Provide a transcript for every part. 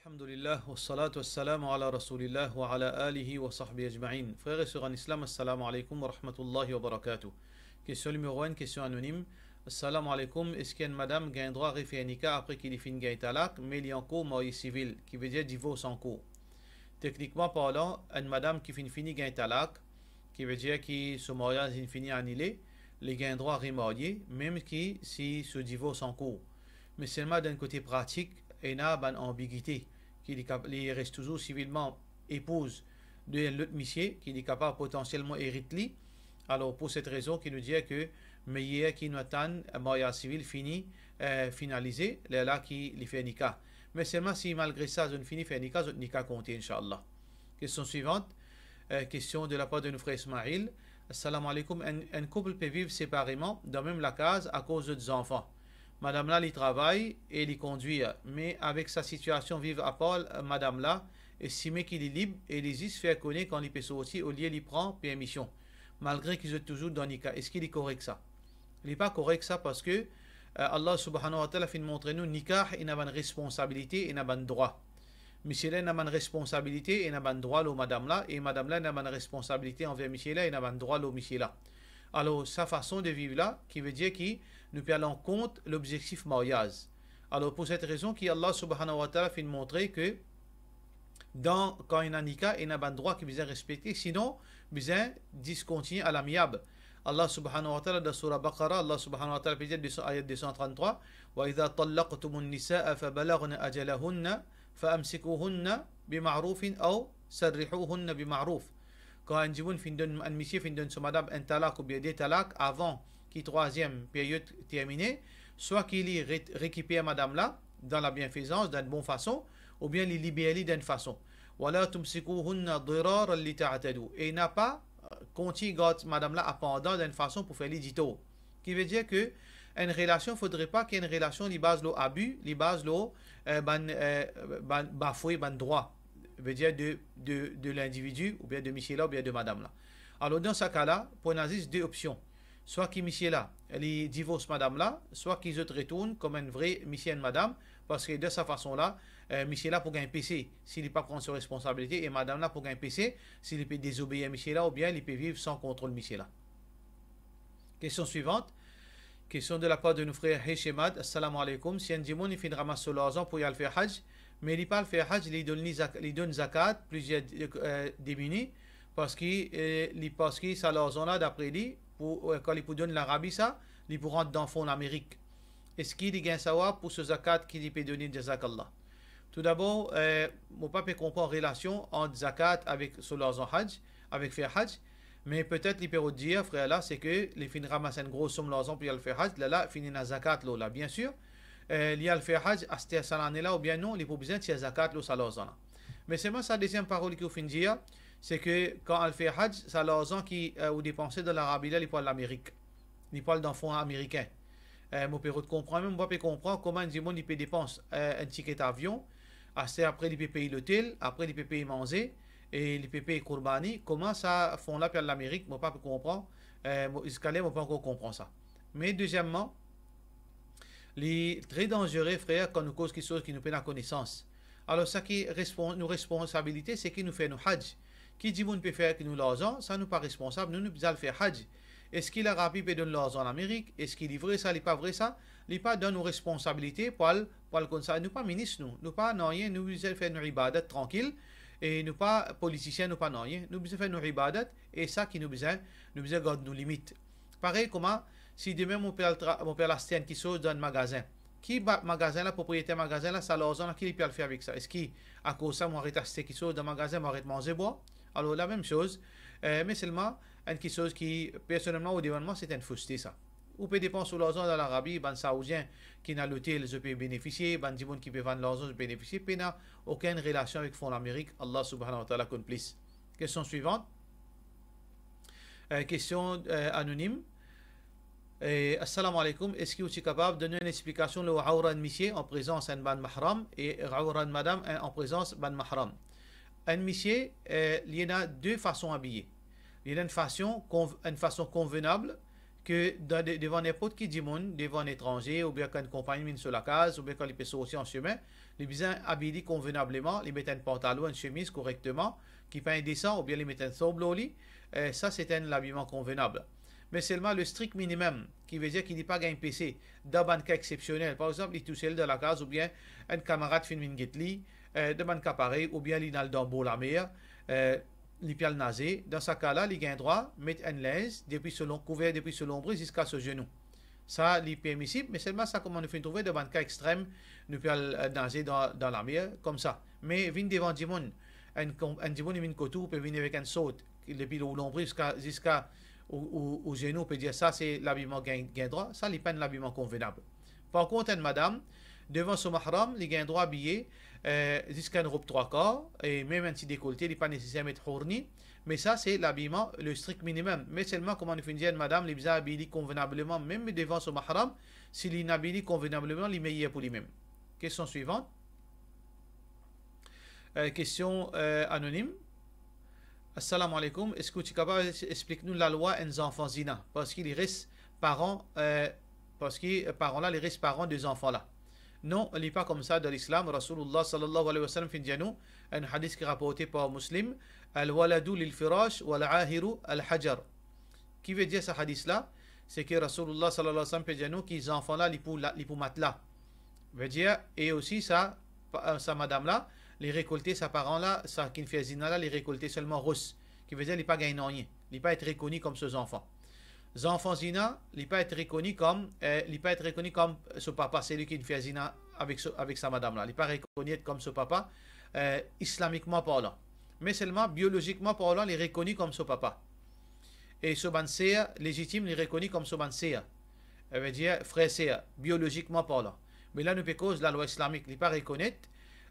الحمd lillah wa salatu wa salam ala rasulillah wa ala alihi wa sahbihi ajma'in. Frères et sœurs en islam, assalamu alaikum wa rahmatullahi wa barakatuh. Question numéro 1, question anonyme. Assalamu alaikum, est-ce qu'une madame gagne droit à refaire nikah après qu'il finit gagne talak, mais il est en cours marié civil, qui veut dire divorce en cours Techniquement parlant, une madame qui finit fini gagne talak, qui veut dire que son mariage est fini annulé, les gagne droit à remarier, même qui si ce divorce en cours. Mais seulement d'un côté pratique, Et et une ambiguïté, qui qu'il reste toujours civilement épouse de l'autre monsieur, qui est capable potentiellement hériter. Alors pour cette raison, qui nous dit que Meyer qui notan mariage civil fini, euh, finalisé, là qui les fait Mais seulement si malgré ça, je ne finis fait je pas compte compté, Inch'Allah. Question suivante, euh, question de la part de nos frères Ismail. Assalamu alaikum, un, couple peut vivre séparément dans même la case à cause des enfants. Madame là, il travaille et il conduit. Mais avec sa situation vive à Paul, Madame là, estime mec est libre, et les se fait connaître quand il peut aussi au lieu il prend permission. Malgré qu'ils sont toujours dans Nika. Est-ce qu'il est correct ça Il n'est pas correct ça parce que euh, Allah subhanahu wa ta'ala fait montrer nous nikah, il n'a pas de responsabilité, et n'a pas de droit. Monsieur n'a pas de responsabilité, et n'a pas de droit, madame là, et madame là n'a pas de responsabilité envers monsieur et il n'a pas de droit, l'eau monsieur là. Alors, sa façon de vivre là, qui veut dire qu'il nous perdons en compte l'objectif mariage. Alors, pour cette raison, qui Allah subhanahu wa ta'ala fait montrer que dans, quand il y a un nikah, il y a un droit qui est respecté, sinon, il est discontinué à l'amiable. Allah subhanahu wa ta'ala dans surah Baqara Allah subhanahu wa ta'ala dit dans ayat 233 وَإِذَا طَلَّقْتُمُ النِّسَاءَ فَبَلَغْنَ أَجَلَهُنَّ فَأَمْسِكُوهُنَّ بِمَعْرُوفٍ أَوْ سَرِّحُوهُنَّ بِمَعْرُوفٍ quand un monsieur fin madame, Somadab talak ou bien Talak avant la troisième période terminée, soit qu'il y récupère madame là dans la bienfaisance d'une bonne façon, ou bien les libère d'une façon. Et n'a pas euh, conti madame là pendant d'une façon pour faire l'édito. Qui veut dire que une relation, faudrait pas qu'une relation les base abus, qui base l'abus, euh, ban, euh, ban, ban droit veut dire de, de, l'individu, ou bien de monsieur ou bien de madame là. Alors dans ce cas-là, pour Nazis, deux options. Soit que monsieur là, divorce madame là, soit qu'ils se retournent comme une vraie monsieur et madame, parce que de sa façon-là, euh, là pour gagner PC, s'il n'est pas prendre responsabilité et madame là pour gagner PC, s'il peut désobéir monsieur là, ou bien il peut vivre sans contrôle Michela. là. Question suivante. Question de la part de nos frères Heshemad. Assalamu alaikum. Si un jimon il finira l'argent pour y aller faire hajj. Mais il parle faire Hajj, il donne, il donne zakat, plusieurs euh, démunis, parce que euh, parce que ça leur zone d'après lui, pour, euh, quand il donner l'Arabie ça, il peut rentrer dans le fond l'Amérique. Est-ce qu'il un savoir pour ce zakat qu'il peut donner de zakallah? Tout d'abord, euh, mon papa comprend relation entre zakat avec l'argent hajj, avec faire hajj, mais peut-être qu'il peut dire, frère là, c'est que les fins ramassent une grosse somme l'argent pour le faire hajj, là là, finit zakat là, là, bien sûr, euh, li għal feħħaġ għastija salanila ou bien non, li pou bżen tja zakat ou salozana. Mais moi sa deuxième parole qui fin dire, c'est que quand on fait Hajj, ça qui euh, ou dépensé de l'Arabie, il de l'Amérique. Il pas d'enfants américains. Euh, mon père comprend, moi, je comprends comment du monde peut dépenser euh, un ticket d'avion, après il peut l'hôtel, après il peut manger, et il peut Kourbani. Comment ça font là pour l'Amérique, moi, pas comprendre. Euh, moi, pas encore comprendre ça. Mais deuxièmement, les très dangereux, frères, quand nous cause quelque chose qui nous peine la connaissance. Alors, ça qui est nos responsabilité, c'est qui nous fait nos hajj. Qui dit qu'on peut faire que nous l'argent, ça nous pas responsable, nous nous pas faire hajj. Est-ce qu'il a rapide et donne l'argent en Amérique Est-ce qu'il est vrai ça, il n'est pas vrai ça Il n'est pas dans nos responsabilités pour le, pour Nous ne Nous pas ministres, nous. Nous pas rien, nous faire nos ibadat tranquille. Et nous pas politiciens, nous pas non rien. Nous faire nos ibadat et ça qui nous besoin, nous besoin garder nos limites. Pareil comment si demain mon père mon père la qui saute dans un magasin qui bat magasin la propriétaire magasin là ça qui il peut le faire avec ça est-ce qu'à cause cause ça d'acheter ce qui saute dans magasin de manger bois alors la même chose euh, mais seulement une chose qui personnellement au développement c'est une fausseté ça ou peut dépenser l'argent dans l'Arabie ban Saoudiens qui n'a l'outil ils peuvent bénéficier ban du qui peut vendre l'argent bénéficier pena aucune relation avec fonds l'Amérique, Allah subhanahu wa ta'ala complice question suivante euh, question euh, anonyme et assalamu alaikum, est-ce que vous êtes capable de donner une explication le Aouran Missier en présence d'un ban mahram et Aouran Madame en présence ban mahram Un Missier, eh, il y en a deux façons d'habiller. Il y a une façon, une façon convenable que devant n'importe qui dit monde, devant un étranger, ou bien quand une compagnie mine sur la case, ou bien quand les personnes aussi en chemin, les bisins habillés convenablement, les mettent un pantalon, une chemise correctement, qui pas indécent, ou bien les mettent un sobre au eh, ça, c'est un habillement convenable mais seulement le strict minimum, qui veut dire qu'il n'y a pas de PC dans un cas exceptionnel. Par exemple, il est tout seul dans la case, ou bien un camarade fait une guette dans de cas pareil ou bien il est dans la mer, euh, il est nasé. Dans ce cas-là, il a un droit de mettre un depuis ce couvert depuis ce lombril jusqu'à ce genou. Ça, il est permissible, mais seulement ça, comment nous fait trouver dans un cas extrême, nous peut nager dans, dans la mer, comme ça. Mais, vient devant Dimon, un Dimon et une couture peut venir avec un saut, depuis le lombril jusqu'à ou, ou, genou peut dire ça c'est l'habillement gain, droit, ça il un l'habillement convenable. Par contre, une madame, devant son mahram, il gain droit habillé euh, jusqu'à une robe trois quarts et même un petit décolleté, il n'est pas nécessaire de Mais ça, c'est l'habillement, le strict minimum. Mais seulement, comme on dit une madame, les bizarres habillés convenablement, même devant son mahram, s'il habillé convenablement, il meilleur pour lui-même. Question suivante. Euh, question euh, anonyme. Assalamu alaikum. Est-ce que tu es capable d'expliquer-nous la loi des enfants zina Parce qu'il reste parents, euh, parce euh, parents-là, les parents des enfants-là. Non, on lit pas comme ça dans l'islam. Rasulullah sallallahu alayhi wa sallam nous, un hadith qui est rapporté par un muslim. Al-waladu lil firash wal ahiru al-hajar. Qui veut dire ce hadith-là C'est que Rasulullah sallallahu alayhi wa sallam fin nous qu'ils enfants-là, l'ipoumatla. Veut dire, et aussi ça, euh, sa madame-là, les récolter sa parent là, sa kinfiazina là, les récolter seulement Ce qui veut dire les pas gagnant rien, les pas être reconnu comme ses enfants. Les enfants zina, ils pas être reconnu comme, euh, pas être reconnu comme ce papa, c'est lui qui zina avec, avec sa madame là, les pas reconnu comme ce papa, euh, islamiquement parlant, mais seulement biologiquement parlant, les reconnus comme ce papa. Et ce légitime, les reconnus comme ce Ça veut dire frère biologiquement parlant. Mais là, nous cause la loi islamique, n'est pas reconnaître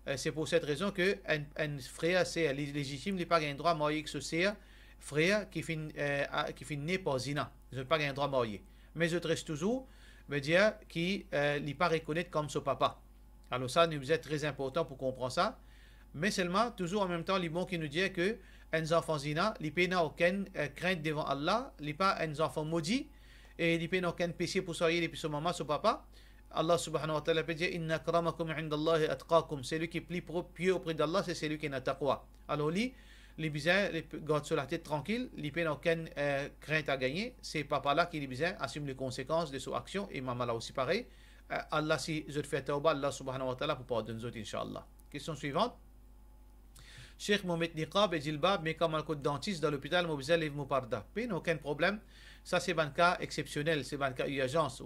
euh, c'est pour cette raison que un, un frère c'est légitime, il n'a pas un droit marié marier avec ce frère qui fin euh, qui fin né par zina. Il n'a pas un droit marié Mais je reste toujours, me dire qui euh, n'est pas reconnaître comme son papa. Alors ça nous est très important pour comprendre ça. Mais seulement, toujours en même temps, les bon qui nous dit que un enfant zina, il n'a aucune euh, crainte devant Allah, il n'est pas un enfant maudit, et il n'a aucun péché pour soyer depuis son maman, son papa. Allah subhanahu wa ta'ala peut dire Inna akramakum indallahi atqakum. Celui qui est plus pieux auprès d'Allah, c'est celui qui est taqwa. Alors lui, les bizarres, les sur la tête tranquille, les n'a aucune euh, crainte à gagner. C'est papa là qui les assume les conséquences de son action et maman là aussi pareil. Euh, Allah si je fais tawba, Allah subhanahu wa ta'ala pour pardonner nous inshallah. Question suivante. Cheikh Mohamed Niqab et Jilbab, mais comme un coup de dentiste dans l'hôpital, Mobizel et Mouparda. Pas aucun problème. Ça, c'est un cas exceptionnel, c'est un cas urgence.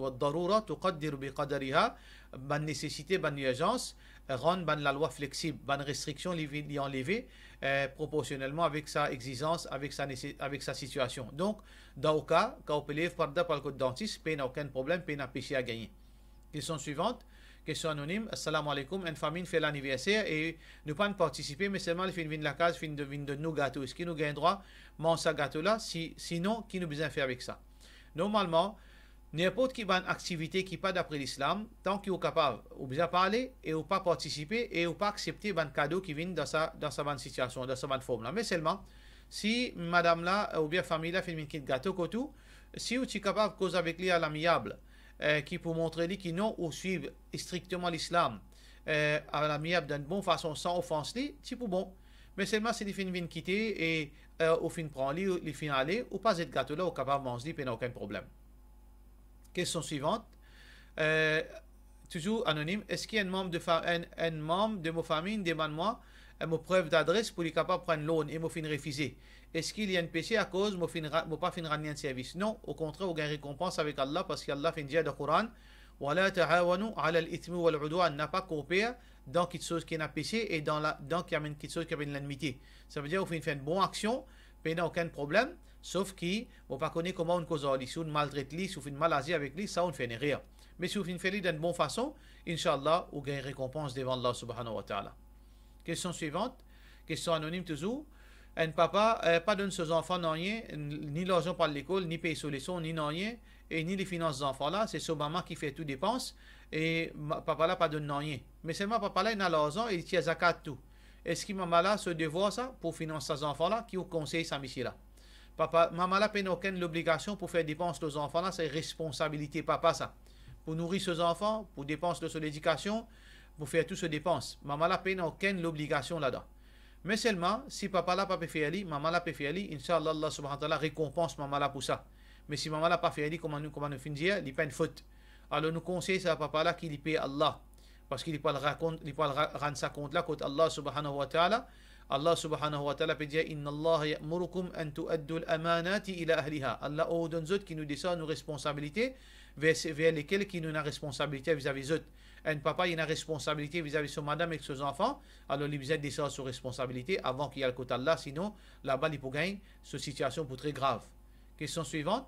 la nécessité, ban urgence, rend ban la loi flexible, ban restriction l'y enlever euh, proportionnellement avec sa exigence, avec sa, avec sa situation. Donc, dans le cas, quand on peut par le code dentiste, il n'y a aucun problème, il n'y a à gagner. Question suivante question anonyme, assalamu alaikum, une famille fait l'anniversaire et nous pas participer, mais seulement le vin de la case, fin de, de nous gâteaux, Est-ce qu'il nous droit, manger ce gâteau là, si, sinon, qui nous besoin faire avec ça? Normalement, n'importe qui une activité qui pas d'après l'islam, tant qu'il est capable, ou bien parler, et ou pas participer, et ou pas accepter ban cadeau qui vient dans sa, dans sa bonne situation, dans sa bonne forme là. Mais seulement, si madame là, ou bien famille là, fait une gâteau, si vous êtes capable de causer avec lui à l'amiable, euh, qui pour montrer qu'ils non ou suivent strictement l'islam euh, à miab d'une bonne façon sans offense, c'est pour bon. Mais seulement si les fins viennent quitter et euh, au fin prend les, les fins aller, ou pas être gâteau là, ou capable de manger, puis aucun problème. Question suivante. Euh, toujours anonyme. Est-ce qu'il y a un membre de, membre de ma famille demande-moi une preuve d'adresse pour les capable de prendre l'aune et moi fin refuser est-ce qu'il y a un péché à cause de ne pas finir un service Non, au contraire, on gagne récompense avec Allah parce qu'Allah fait dire dans le Coran ولا تعاونوا على wal والعدوان n'a pas coopéré dans quelque chose qui est un péché et dans la dans qui amène quelque chose qui une l'enmité. Ça veut dire qu'on fait une bonne action, mais n'a aucun problème, sauf qu'on ne pas connaît comment on cause lui. Si on maltraite lui, si on fait avec lui, ça on fait rien. Mais si on fait lui d'une bonne façon, Inch'Allah, on gagne récompense devant Allah subhanahu wa ta'ala. Question suivante, question anonyme toujours. Un papa euh, donne pas de ses enfants non ni l'argent par l'école, ni paye sur les sons, ni non et ni les finances des enfants là. C'est son maman qui fait tout dépense, et papa là pas de non rien. Mais seulement papa là, il a l'argent et il tient zakat tout. Est-ce que maman là se devoir ça pour financer ses enfants là, qui vous conseille sa mission là? Papa, maman là, peine aucune obligation pour faire dépenses aux enfants là, c'est responsabilité papa ça. Pour nourrir ses enfants, pour dépenses de son éducation, pour faire tout ce dépense. Maman là, peine aucune obligation là-dedans. Mais seulement, si papa l'a pas fait Ali, maman l'a pas fait Ali, Inch'Allah, Allah subhanahu wa ta'ala récompense maman là pour ça. Mais si maman n'a pas fait Ali, comment nous, comment nous finir, il n'y a pas une faute. Alors nous conseillons à papa là qu'il paye Allah. Parce qu'il ne peut pas le rendre ça compte là, contre Allah subhanahu wa ta'ala. Allah subhanahu wa ta'ala peut dire Inna Allah ya'murukum an tu'addul amanati ila ahliha. Allah ordonne oh, aux qui nous descend nos responsabilités vers, vers lesquelles qui nous a responsabilité vis-à-vis d'autres Un papa, il a une responsabilité vis-à-vis de son madame et ses enfants. Alors, il besoin descendre sur responsabilités avant qu'il y ait le côté Allah. Sinon, là-bas, il peut gagner. Cette situation pour très grave. Question suivante.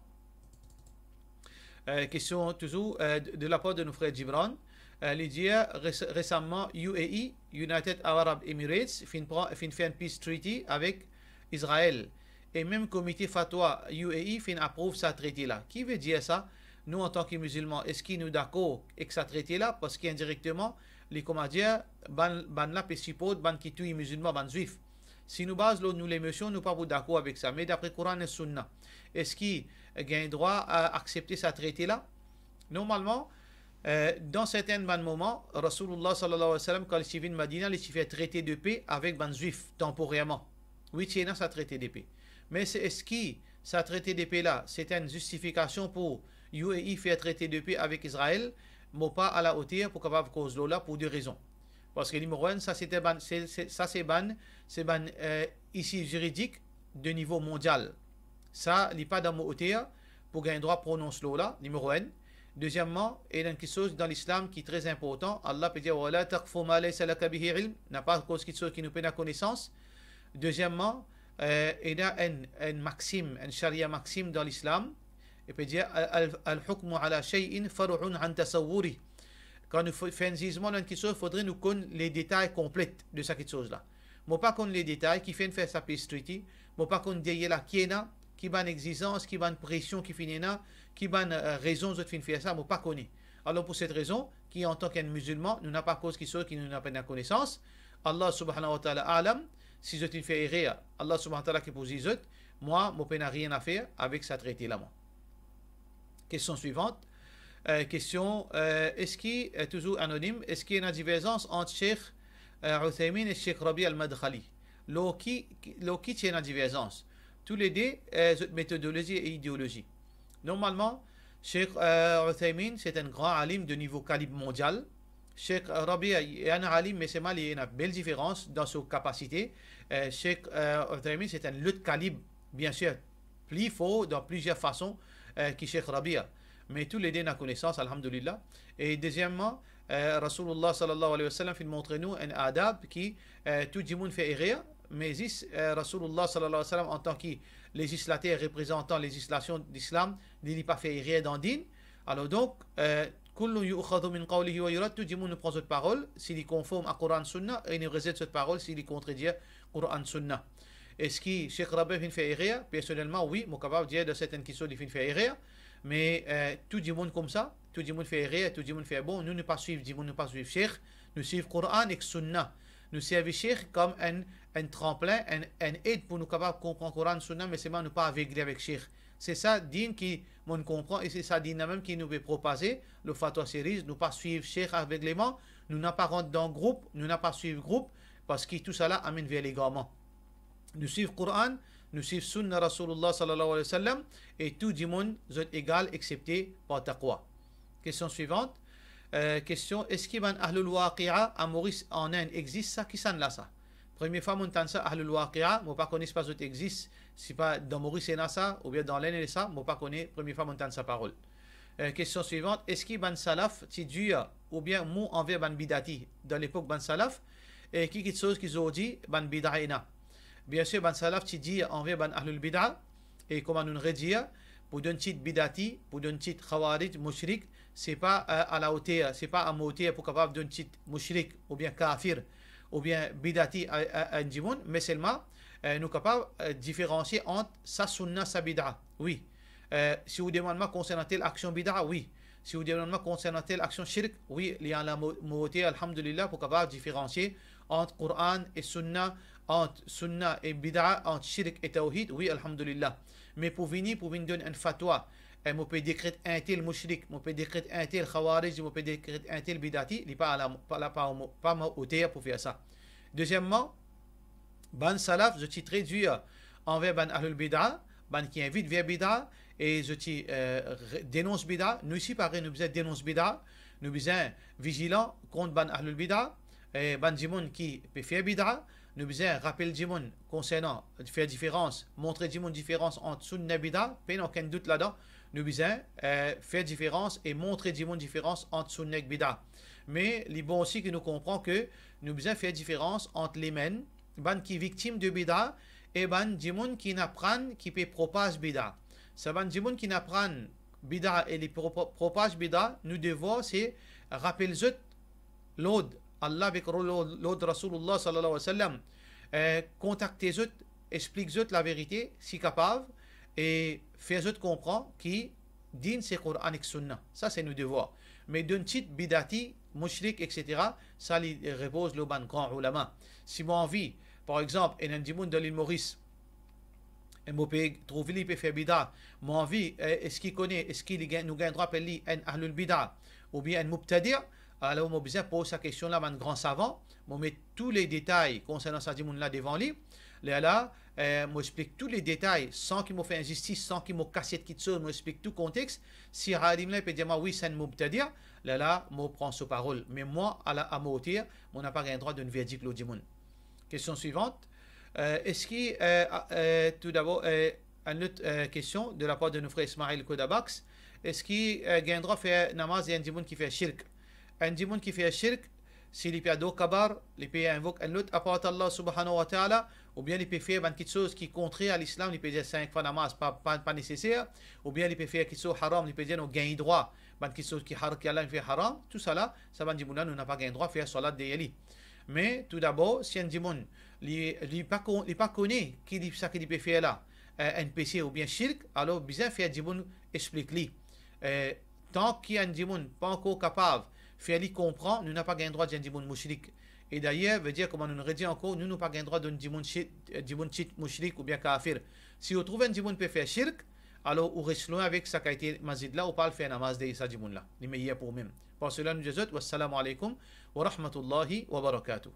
Euh, question toujours euh, de, de la part de nos frères Gibran. Euh, Lydia, récemment UAE United Arab Emirates fin fait un peace treaty avec Israël et même comité fatwa UAE fin approuve sa traité là qui veut dire ça nous en tant que musulmans est-ce qu'ils nous d'accord avec sa traité là parce qu'indirectement les commandants ban ban la support ban qui tue musulmans ban juifs si nous basons nous les messieurs, nous pas d'accord avec ça. Mais d'après Coran et Sunna, est-ce qu'ils a droit à accepter sa traité là Normalement, euh, dans certains moments, Rasulullah sallallahu alayhi wa sallam, quand il s'est venu Madina, il s'est fait traiter de paix avec les ben juifs, temporairement. Oui, il fait ça traité de paix. Mais est-ce que ça traité de paix là, c'est une justification pour UAE faire traité de paix avec Israël, mais pas à la hauteur pour capable cause là pour deux raisons. Parce que numéro un, ça c'était c'est ban, c'est ban euh, ici juridique de niveau mondial. Ça, il n'est pas dans mon hauteur pour gagner droit prononce là, numéro 1. Deuxièmement, il y a quelque chose dans l'islam qui est très important. Allah peut dire Wala ma n'a pas de cause qui nous peine la connaissance. Deuxièmement, euh, il y a un maxime, une charia maxime dans l'islam. Il peut dire Al-hukmu ala shay'in faru'un an tasawwuri. Quand nous faisons un jugement dans quelque chose, il faudrait nous connaître les détails complets de cette chose-là. Mais pas connaître les détails qui font faire sa piste Je ne pas connaître la kiena qui ban exigence, qui ban pression qui finit là, qui ban euh, raison de finir ça, mais pas connu Alors pour cette raison, qui en tant qu'un musulman, nous n'a pas cause qui soit qui nous n'a pas la connaissance. Allah subhanahu wa ta'ala alam, si je fait erreur, Allah subhanahu wa ta'ala qui pose zot, moi, mon père n'a rien à faire avec sa traité là-moi. Question suivante. Euh, question, euh, est-ce qu'il est toujours anonyme, est-ce qu'il y a une divergence entre Cheikh euh, Uthaymin et Cheikh Rabi al-Madkhali L'eau qui, qui tient la divergence tous les deux euh, méthodologies et idéologie. Normalement, Cheikh euh, c'est un grand alim de niveau calibre mondial. Sheikh Rabia est un alim, mais c'est mal, il y a une belle différence dans ses capacités. Cheikh Sheikh euh, c'est un autre calibre, bien sûr, plus faux dans plusieurs façons euh, que Cheikh Rabia. Mais tous les deux, la connaissance, alhamdulillah. Et deuxièmement, euh, Rasulullah sallallahu alayhi wa sallam, il montre nous un adab qui euh, tout le monde fait errer, mais euh, Rasulullah sallallahu alayhi wa sallam, en tant que législateur représentant législation d'islam, n'est pas fait rien dans Alors donc, tout le monde prend cette parole s'il est conforme à Coran Sunna et ne rejette cette parole s'il est contredit Coran Sunna. Est-ce que Cheikh Rabbi fait Personnellement, oui, je suis dire de certaines questions qu'il fait mais euh, tout le monde comme ça, tout le monde fait rien, tout le monde fait bon, nous ne pas suivre, nous ne pas suivre Cheikh, nous suivons Coran et Sunna nous servir comme un, un tremplin, un, aide pour nous capables de comprendre le Coran, Sunnah, mais seulement ne pas avec avec Cheikh. C'est ça, din qui nous comprend, et c'est ça, din même qui nous veut proposer, le Fatwa Series, nous pas suivre Cheikh aveuglément, nous n'avons pas rentré dans le groupe, nous n'a pas suivre groupe, parce que tout cela amène vers l'égarement. Nous suivre Coran, nous suivre Sunna Rasulullah sallallahu alayhi wa sallam, et tout du monde est égal, excepté par taqwa. Question suivante. Euh, question est-ce qu'il y a un Ahlul Waqi'a à Maurice en Inde Existe ça Qui s'en là ça Première fois, on entend ça, Ahlul Waqi'a, je ne pas connais pas ce qui existe. Si pas dans Maurice et ça, ou bien dans l'Inde et ça, je ne pas connais. Première fois, on entend sa parole. Euh, question suivante est-ce qu'il y a un Salaf, ou bien Mou envers Ban Bidati Dans l'époque Ban Salaf, et qui quelque chose qu'ils ont dit Ban Bida'ina. Bien sûr, Ban Salaf, Tiduya envers Ban Ahlul Bid'a, et comment nous redire pour un titre bidati, pour d'un titre khawarij, mushrik, c'est pas euh, à la hauteur, c'est pas à hauteur pour capable d'un titre mushrik ou bien kafir ou bien bidati à euh, Djimoun, euh, mais seulement nous nous capables de différencier entre sa sunna, sa bid'a. Oui. si vous demandez moi concernant telle action bid'a, oui. Si vous demandez moi concernant telle action shirk, oui, il y a la hauteur, alhamdulillah, pour capable différencier entre Coran et Sunna, entre Sunna et Bid'a, entre Shirk et Tawhid, oui, Alhamdulillah. Mais pour venir, pour venir donner un fatwa, eh, mon peut décrète un tel mushrik, mon peut décrète un tel khawarij, mon peut décrète un tel bidati, il a pas là pas pour faire ça. Deuxièmement, ban salaf, je t'y traduis euh, envers ban ahlul bid'a, ban qui invite vers bid'a, et je t'y euh, dénonce bid'a. Nous ici, pareil, nous besoin dénonce bid'a, nous besoin vigilant contre ban ahlul bid'a. Eh, Banjimun Jimon qui fait bid'a, nous besoin rappel Jimon concernant faire différence, montrer Jimon différence entre sunna bid'a, pas aucun doute là-dedans. Nous besoin eh, faire différence et montrer Jimon différence entre sunna bid'a. Mais il est bon aussi que nous comprend que nous besoin faire différence entre les men, ban qui victime de bid'a et ban Jimon qui n'apprend qui peut propage bid'a. Ça ban Jimon qui n'apprend bid'a et les propage bid'a, nous devons c'est rappeler l'autre Allah avec l'autre Rasulullah sallallahu alayhi wa sallam, euh, contactez-eux, expliquez-eux la vérité si capable et faites-eux comprendre qui dit c'est Qur'an et Sunna. Ça, c'est nos devoirs. Mais d'un titre bidati, mushrik, etc., ça repose le ban grand ulama. Si mon envie, par exemple, un dimoun de l'île Maurice, un peux trouve lui peut faire bida. Mon envie, euh, est-ce qu'il connaît, est-ce qu'il nous gagne droit lui un ahlul bidat ou bien un mubtadir alors, me pose sa question là, un grand savant. Je mets tous les détails concernant ça, là devant lui. Je là, euh, explique m'explique tous les détails sans qu'il me fasse injustice, sans qu'il me casse Je lui explique tout le contexte. Si Radim là, peut dire, oui, c'est un mubtadir, là, là, je prends sa parole. Mais moi, à la à je on n'a pas le droit de d'un verdict l'audimun. Question suivante. Euh, est-ce qu'il, euh, euh tout d'abord, une autre question de la part de notre frère Ismail Kodabax. Est-ce qu'il a un droit de faire namaz et un qui fait shirk? Un qui fait فيها الشرك s'il les à d'autres cabars, il peut invoquer un autre apport à Allah subhanahu wa ta'ala, ou bien il peut faire quelque chose qui est contraire à l'islam, il les pays 5 fois namaz, pas, pas, pas nécessaire, ou bien il peut faire quelque chose haram, il peut dire pays a gagné droit, quelque chose qui haram, qui Allah fait haram, tout cela, là, ça va dire, nous n'a pas gagné droit, faire salat de yali. Mais tout d'abord, si un dimon, il pas pas connaît qui qu'il peut faire là, euh, un péché ou bien un shirk, alors il faut faire un dimon explique-lui. Euh, tant qu'il y a un dimon pas encore capable, Fiali comprend, nous n'avons pas gagné droit d'un dimoun mouchrik. Et d'ailleurs, veut dire, comme on nous dit encore, nous n'avons pas gagné droit d'un dimoun chit euh, mouchrik ou bien kafir. Si vous trouvez un qui peut faire shirk, alors vous restez loin avec sa qualité mazid là, pas le faire namaz de sa dimoun là. Les meilleur pour même. Pour cela, nous disons, wassalamu alaikum wa rahmatullahi wa barakatuh.